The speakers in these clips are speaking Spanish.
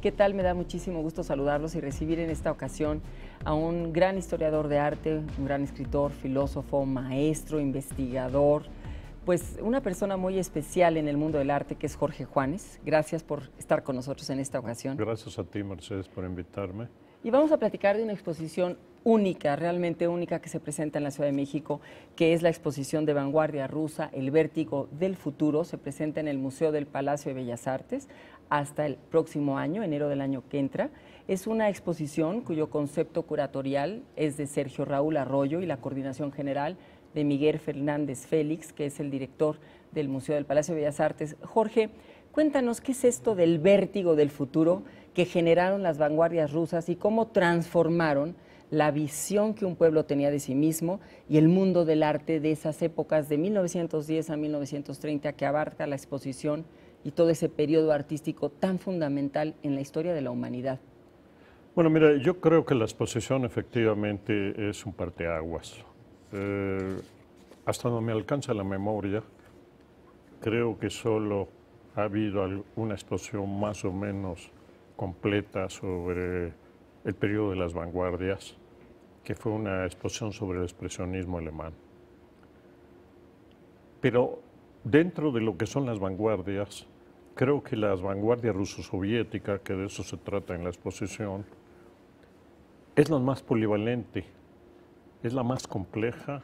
¿Qué tal? Me da muchísimo gusto saludarlos y recibir en esta ocasión a un gran historiador de arte, un gran escritor, filósofo, maestro, investigador, pues una persona muy especial en el mundo del arte que es Jorge Juanes. Gracias por estar con nosotros en esta ocasión. Gracias a ti, Mercedes, por invitarme. Y vamos a platicar de una exposición única, realmente única que se presenta en la Ciudad de México, que es la exposición de vanguardia rusa, El vértigo del futuro, se presenta en el Museo del Palacio de Bellas Artes hasta el próximo año, enero del año que entra. Es una exposición cuyo concepto curatorial es de Sergio Raúl Arroyo y la coordinación general de Miguel Fernández Félix, que es el director del Museo del Palacio de Bellas Artes. Jorge, cuéntanos qué es esto del vértigo del futuro que generaron las vanguardias rusas y cómo transformaron la visión que un pueblo tenía de sí mismo y el mundo del arte de esas épocas de 1910 a 1930 que abarca la exposición y todo ese periodo artístico tan fundamental en la historia de la humanidad. Bueno, mira, yo creo que la exposición efectivamente es un parteaguas. Eh, hasta no me alcanza la memoria, creo que solo ha habido una exposición más o menos completa sobre el periodo de las vanguardias que fue una exposición sobre el expresionismo alemán. Pero dentro de lo que son las vanguardias, creo que las vanguardias ruso-soviética, que de eso se trata en la exposición, es la más polivalente, es la más compleja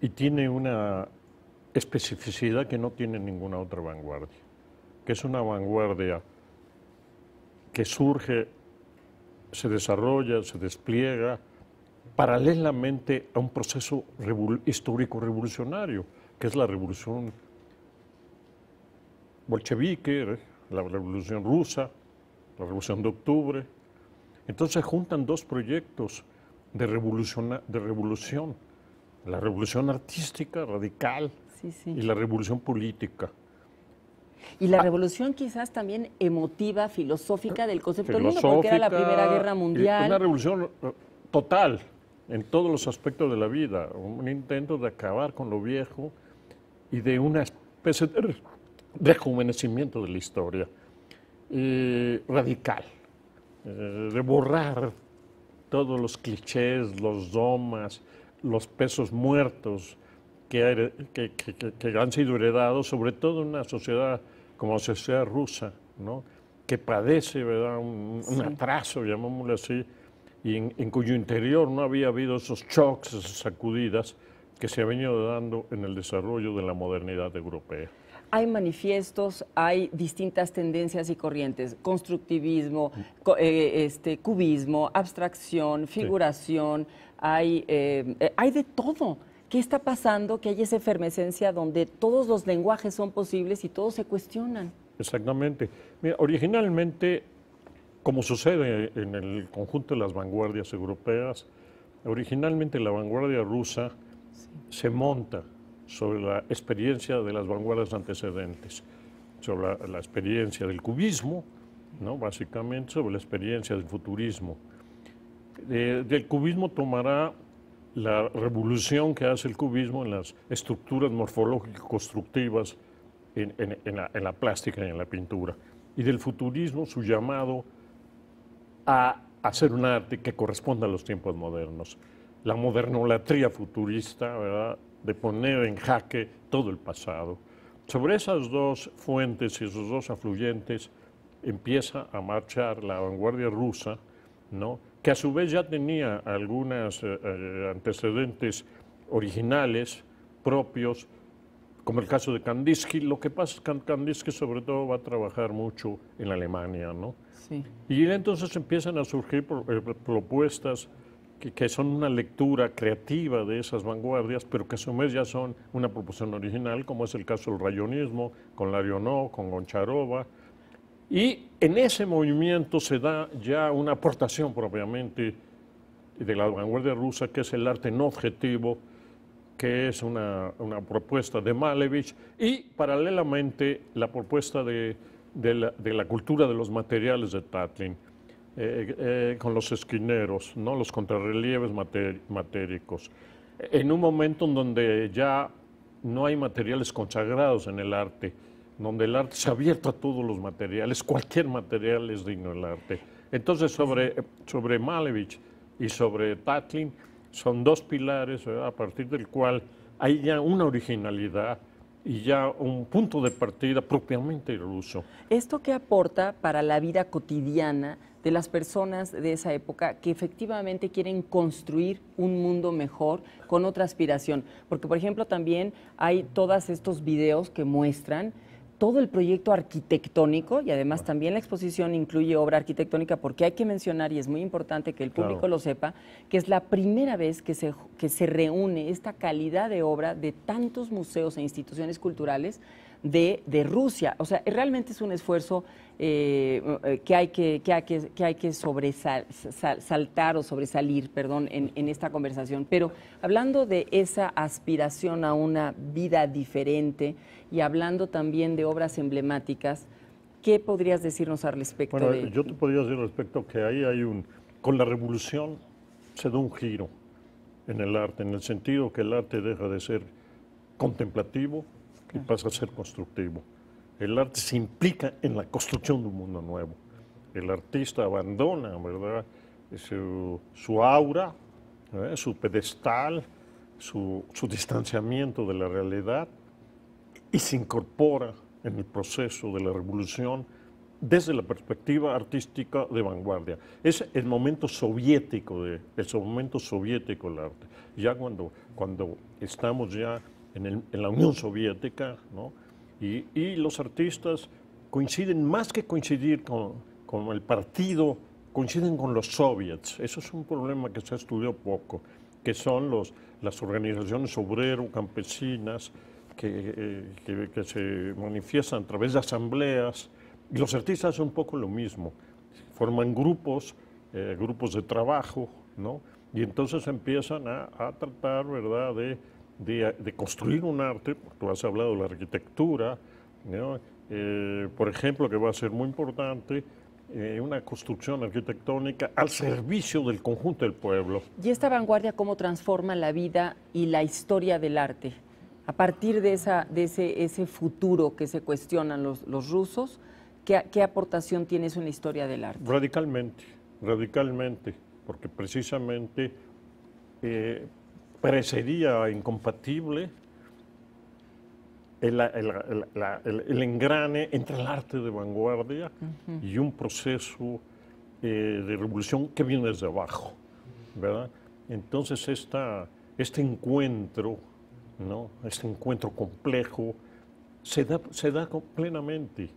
y tiene una especificidad que no tiene ninguna otra vanguardia, que es una vanguardia que surge, se desarrolla, se despliega, paralelamente a un proceso histórico revolucionario, que es la revolución bolchevique, eh, la revolución rusa, la revolución de octubre. Entonces juntan dos proyectos de, de revolución, la revolución artística radical y la revolución política. Y la ah. revolución quizás también emotiva, filosófica del concepto de mismo, porque era la Primera Guerra Mundial. Una revolución eh, total, en todos los aspectos de la vida, un intento de acabar con lo viejo y de una especie de rejuvenecimiento de la historia eh, radical, eh, de borrar todos los clichés, los domas, los pesos muertos que, que, han sido heredados, sobre todo en una sociedad como la sociedad rusa, ¿no? que padece ¿verdad? Un, un atraso, llamémoslo así, y en, cuyo interior no había habido esos shocks, esas sacudidas que se ha venido dando en el desarrollo de la modernidad europea. Hay manifiestos, hay distintas tendencias y corrientes, constructivismo, mm. eh, este, cubismo, abstracción, figuración, hay, eh, eh, hay de todo. ¿Qué está pasando? Que hay esa efervescencia donde todos los lenguajes son posibles y todos se cuestionan. Exactamente. Mira, originalmente como sucede en el conjunto de las vanguardias europeas, originalmente la vanguardia rusa se monta sobre la experiencia de las vanguardias antecedentes, sobre la, experiencia del cubismo, ¿no? básicamente sobre la experiencia del futurismo. Eh, del cubismo tomará la revolución que hace el cubismo en las estructuras morfológicas constructivas en la plástica y en la pintura. Y del futurismo su llamado a hacer un arte que corresponda a los tiempos modernos. La modernolatría futurista, de poner en jaque todo el pasado. Sobre esas dos fuentes y esos dos afluyentes empieza a marchar la vanguardia rusa, ¿no? que a su vez ya tenía algunos eh, eh, antecedentes originales propios como el caso de Kandinsky, lo que pasa es que Kandinsky sobre todo va a trabajar mucho en Alemania, ¿no? Sí. Y entonces empiezan a surgir eh, propuestas que, son una lectura creativa de esas vanguardias, pero que a su vez ya son una proposición original, como es el caso del rayonismo, con Larionov, con Goncharova. Y en ese movimiento se da ya una aportación propiamente de la vanguardia rusa, que es el arte no objetivo, que es una, una propuesta de Malevich, y paralelamente la propuesta de, la, cultura de los materiales de Tatlin, eh, eh, con los esquineros, ¿no? los contrarrelieves matéricos, en un momento en donde ya no hay materiales consagrados en el arte, donde el arte se ha abierto a todos los materiales, cualquier material es digno del arte. Entonces, sobre, sobre Malevich y sobre Tatlin, son dos pilares a partir del cual hay ya una originalidad y ya un punto de partida propiamente ruso. ¿Esto qué aporta para la vida cotidiana de las personas de esa época que efectivamente quieren construir un mundo mejor con otra aspiración? Porque, por ejemplo, también hay todos estos videos que muestran todo el proyecto arquitectónico y además también la exposición incluye obra arquitectónica porque hay que mencionar y es muy importante que el público lo sepa que es la primera vez que se, que se reúne esta calidad de obra de tantos museos e instituciones culturales de, Rusia. O sea, realmente es un esfuerzo eh, eh, que, hay que, que, hay que, que, hay que sobresaltar o sobresalir, perdón, en, en, esta conversación. Pero hablando de esa aspiración a una vida diferente y hablando también de obras emblemáticas, ¿qué podrías decirnos al respecto? Bueno, yo te podría decir al respecto que ahí hay un... Con la revolución se da un giro en el arte, en el sentido que el arte deja de ser contemplativo, y pasa a ser constructivo. El arte se implica en la construcción de un mundo nuevo. El artista abandona, ¿verdad? Su, aura, ¿eh? su pedestal, su, distanciamiento de la realidad y se incorpora en el proceso de la revolución desde la perspectiva artística de vanguardia. Es el momento soviético, de, el momento soviético del arte. Ya cuando, cuando estamos ya en, la Unión Soviética, ¿no? y, los artistas coinciden, más que coincidir con, el partido, coinciden con los soviets. Eso es un problema que se estudió poco, que son las organizaciones obrero-campesinas eh, que, que, se manifiestan a través de asambleas. Y los artistas son un poco lo mismo. Forman grupos, eh, grupos de trabajo, ¿no? Y entonces empiezan a, a tratar, ¿verdad?, de de, construir un arte, tú has hablado de la arquitectura, eh, por ejemplo, que va a ser muy importante, eh, una construcción arquitectónica al servicio del conjunto del pueblo. ¿Y esta vanguardia cómo transforma la vida y la historia del arte? A partir de, esa, de ese, ese futuro que se cuestionan los, los rusos, ¿qué, ¿qué aportación tiene eso en la historia del arte? Radicalmente, radicalmente, porque precisamente eh, parecería incompatible el, engrane entre el arte de vanguardia y un proceso eh, de revolución que viene desde abajo, ¿verdad? Entonces este encuentro, ¿no? Este encuentro complejo se se da plenamente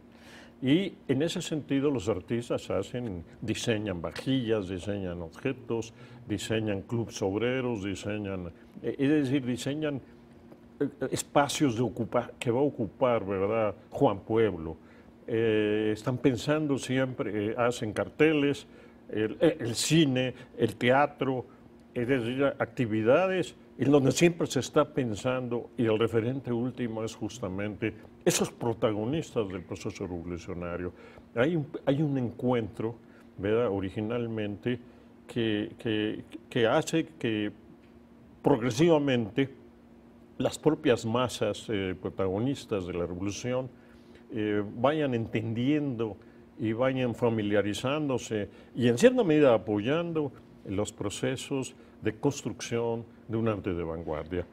y en ese sentido los artistas hacen, diseñan vajillas, diseñan objetos, diseñan clubs obreros, diseñan, e, es decir, diseñan eh, eh, espacios de que va a ocupar, ¿verdad? Juan Pueblo. Eh, están pensando siempre, hacen carteles, el, cine, el teatro, es decir, actividades en donde siempre se está pensando y el referente último es justamente esos protagonistas del proceso revolucionario. Hay un, encuentro, ¿verdad? Originalmente, que, que, hace que progresivamente las propias masas eh, protagonistas de la revolución eh, vayan entendiendo y vayan familiarizándose y en cierta medida apoyando los procesos de construcción de un arte de vanguardia.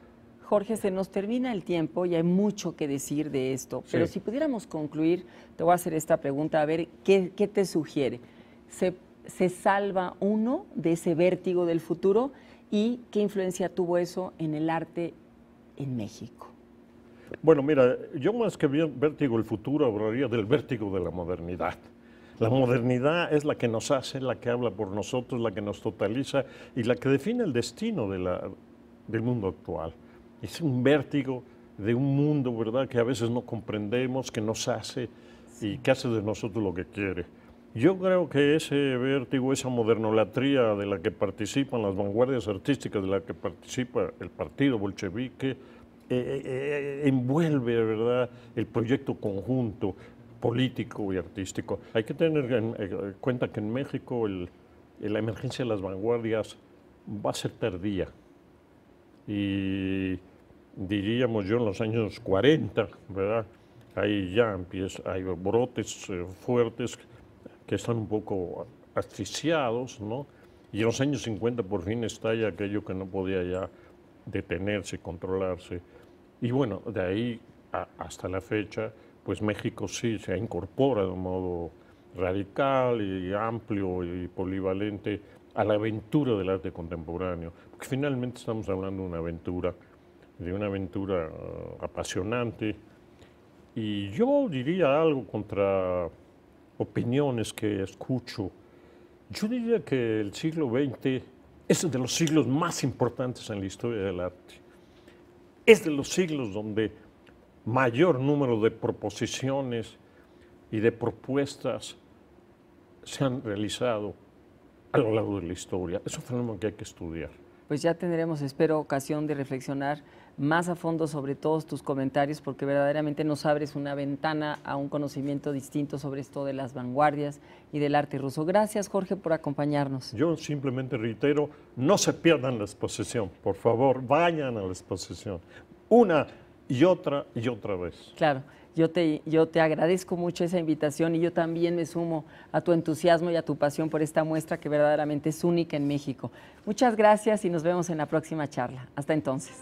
Jorge, se nos termina el tiempo y hay mucho que decir de esto, pero si pudiéramos concluir, te voy a hacer esta pregunta, a ver, ¿qué, te sugiere? ¿Se, salva uno de ese vértigo del futuro y qué influencia tuvo eso en el arte en México? Bueno, mira, yo más que vértigo el futuro hablaría del vértigo de la modernidad. La modernidad es la que nos hace, la que habla por nosotros, la que nos totaliza y la que define el destino del mundo actual. Es un vértigo de un mundo, ¿verdad?, que a veces no comprendemos, que nos hace y que hace de nosotros lo que quiere. Yo creo que ese vértigo, esa modernolatría de la que participan las vanguardias artísticas, de la que participa el partido bolchevique, eh, eh, eh, envuelve ¿verdad? el proyecto conjunto, político y artístico. Hay que tener en eh, cuenta que en México la emergencia de las vanguardias va a ser tardía. Y diríamos yo en los años 40, ¿verdad? Ahí ya empieza, hay brotes eh, fuertes que están un poco asfixiados, ¿no? Y en los años 50 por fin estalla aquello que no podía ya detenerse, controlarse. Y bueno, de ahí hasta la fecha pues México sí se incorpora de un modo radical y amplio y polivalente a la aventura del arte contemporáneo, porque finalmente estamos hablando de una aventura, de una aventura uh, apasionante, y yo diría algo contra opiniones que escucho. Yo diría que el siglo XX es de los siglos más importantes en la historia del arte. Es de los siglos donde mayor número de proposiciones y de propuestas se han realizado a lo largo de la historia. Es un fenómeno que hay que estudiar. Pues ya tendremos, espero, ocasión de reflexionar más a fondo sobre todos tus comentarios, porque verdaderamente nos abres una ventana a un conocimiento distinto sobre esto de las vanguardias y del arte ruso. Gracias, Jorge, por acompañarnos. Yo simplemente reitero, no se pierdan la exposición, por favor, vayan a la exposición. Una y otra y otra vez. Claro, yo te, yo te agradezco mucho esa invitación y yo también me sumo a tu entusiasmo y a tu pasión por esta muestra que verdaderamente es única en México. Muchas gracias y nos vemos en la próxima charla. Hasta entonces.